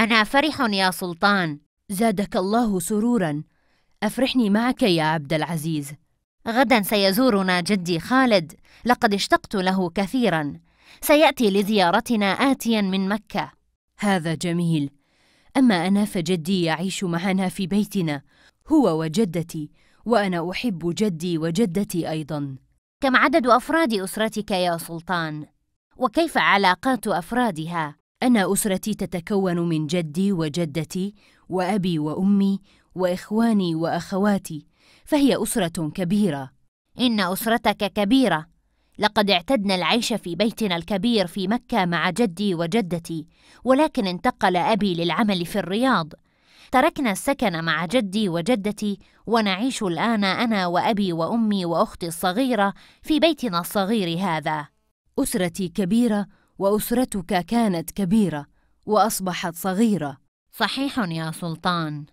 أنا فرح يا سلطان زادك الله سرورا أفرحني معك يا عبد العزيز غدا سيزورنا جدي خالد لقد اشتقت له كثيرا سيأتي لزيارتنا آتيا من مكة هذا جميل أما أنا فجدي يعيش معنا في بيتنا هو وجدتي وأنا أحب جدي وجدتي أيضا كم عدد أفراد أسرتك يا سلطان؟ وكيف علاقات أفرادها؟ أنا أسرتي تتكون من جدي وجدتي وأبي وأمي وإخواني وأخواتي فهي أسرة كبيرة إن أسرتك كبيرة لقد اعتدنا العيش في بيتنا الكبير في مكة مع جدي وجدتي ولكن انتقل أبي للعمل في الرياض تركنا السكن مع جدي وجدتي ونعيش الآن أنا وأبي وأمي وأختي الصغيرة في بيتنا الصغير هذا أسرتي كبيرة واسرتك كانت كبيره واصبحت صغيره صحيح يا سلطان